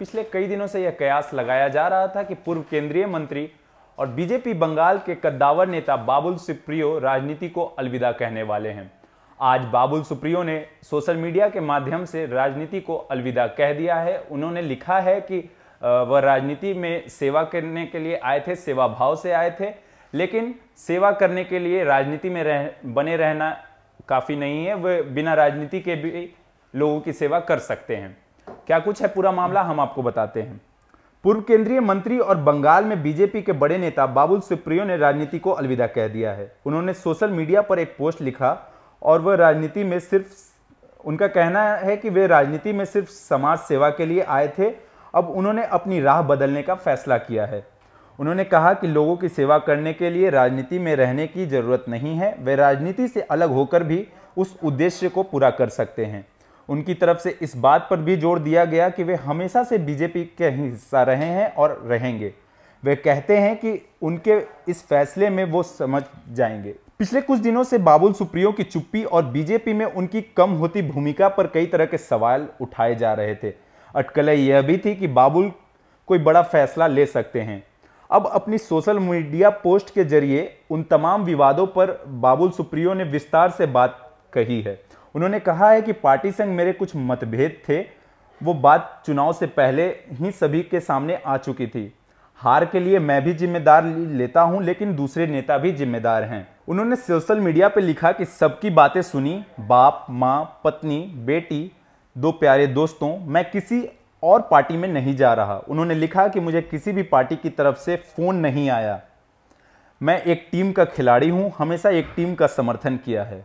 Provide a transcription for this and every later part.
पिछले कई दिनों से यह कयास लगाया जा रहा था कि पूर्व केंद्रीय मंत्री और बीजेपी बंगाल के कद्दावर नेता बाबुल सुप्रियो राजनीति को अलविदा कहने वाले हैं आज बाबुल सुप्रियो ने सोशल मीडिया के माध्यम से राजनीति को अलविदा कह दिया है उन्होंने लिखा है कि वह राजनीति में सेवा करने के लिए आए थे सेवा भाव से आए थे लेकिन सेवा करने के लिए राजनीति में रह बने रहना काफ़ी नहीं है वे बिना राजनीति के भी लोगों की सेवा कर सकते हैं क्या कुछ है पूरा मामला हम आपको बताते हैं पूर्व केंद्रीय मंत्री और बंगाल में बीजेपी के बड़े नेता बाबुल सुप्रियो ने राजनीति को अलविदा कह दिया है उन्होंने सोशल मीडिया पर एक पोस्ट लिखा और वह राजनीति में सिर्फ उनका कहना है कि वे राजनीति में सिर्फ समाज सेवा के लिए आए थे अब उन्होंने अपनी राह बदलने का फैसला किया है उन्होंने कहा कि लोगों की सेवा करने के लिए राजनीति में रहने की ज़रूरत नहीं है वे राजनीति से अलग होकर भी उस उद्देश्य को पूरा कर सकते हैं उनकी तरफ से इस बात पर भी जोर दिया गया कि वे हमेशा से बीजेपी के हिस्सा रहे हैं और रहेंगे वे कहते हैं कि उनके इस फैसले में वो समझ जाएंगे पिछले कुछ दिनों से बाबुल सुप्रियो की चुप्पी और बीजेपी में उनकी कम होती भूमिका पर कई तरह के सवाल उठाए जा रहे थे अटकलें यह भी थी कि बाबुल कोई बड़ा फैसला ले सकते हैं अब अपनी सोशल मीडिया पोस्ट के जरिए उन तमाम विवादों पर बाबुल सुप्रियो ने विस्तार से बात कही है उन्होंने कहा है कि पार्टी संघ मेरे कुछ मतभेद थे वो बात चुनाव से पहले ही सभी के सामने आ चुकी थी हार के लिए मैं भी जिम्मेदार लेता हूं लेकिन दूसरे नेता भी जिम्मेदार हैं उन्होंने सोशल मीडिया पर लिखा कि सबकी बातें सुनी बाप माँ पत्नी बेटी दो प्यारे दोस्तों मैं किसी और पार्टी में नहीं जा रहा उन्होंने लिखा कि मुझे किसी भी पार्टी की तरफ से फ़ोन नहीं आया मैं एक टीम का खिलाड़ी हूं हमेशा एक टीम का समर्थन किया है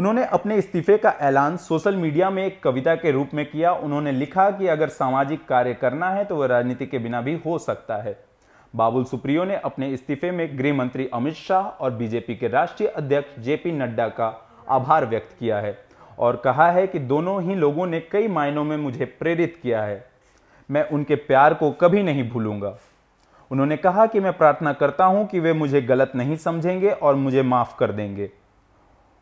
उन्होंने अपने इस्तीफे का ऐलान सोशल मीडिया में एक कविता के रूप में किया उन्होंने लिखा कि अगर सामाजिक कार्य करना है तो वह राजनीति के बिना भी हो सकता है बाबुल सुप्रियो ने अपने इस्तीफे में गृह मंत्री अमित शाह और बीजेपी के राष्ट्रीय अध्यक्ष जेपी नड्डा का आभार व्यक्त किया है और कहा है कि दोनों ही लोगों ने कई मायनों में मुझे प्रेरित किया है मैं उनके प्यार को कभी नहीं भूलूंगा उन्होंने कहा कि मैं प्रार्थना करता हूं कि वे मुझे गलत नहीं समझेंगे और मुझे माफ़ कर देंगे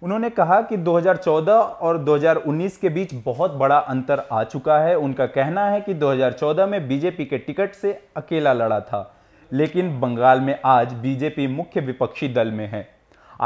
उन्होंने कहा कि 2014 और 2019 के बीच बहुत बड़ा अंतर आ चुका है उनका कहना है कि 2014 में बीजेपी के टिकट से अकेला लड़ा था लेकिन बंगाल में आज बीजेपी मुख्य विपक्षी दल में है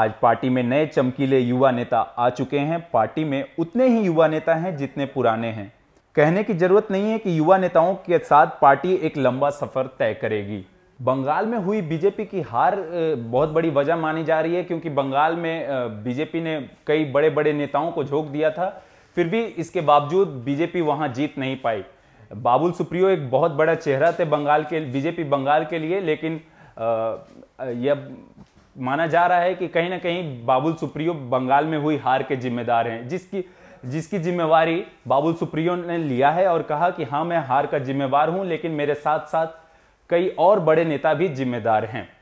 आज पार्टी में नए चमकीले युवा नेता आ चुके हैं पार्टी में उतने ही युवा नेता हैं जितने पुराने हैं कहने की जरूरत नहीं है कि युवा नेताओं के साथ पार्टी एक लंबा सफर तय करेगी बंगाल में हुई बीजेपी की हार बहुत बड़ी वजह मानी जा रही है क्योंकि बंगाल में बीजेपी ने कई बड़े बड़े नेताओं को झोंक दिया था फिर भी इसके बावजूद बीजेपी वहां जीत नहीं पाई बाबुल सुप्रियो एक बहुत बड़ा चेहरा थे बंगाल के बीजेपी बंगाल के लिए लेकिन यह माना जा रहा है कि कहीं ना कहीं बाबुल सुप्रियो बंगाल में हुई हार के जिम्मेदार हैं जिसकी जिसकी जिम्मेवारी बाबुल सुप्रियो ने लिया है और कहा कि हाँ मैं हार का जिम्मेवार हूँ लेकिन मेरे साथ साथ कई और बड़े नेता भी जिम्मेदार हैं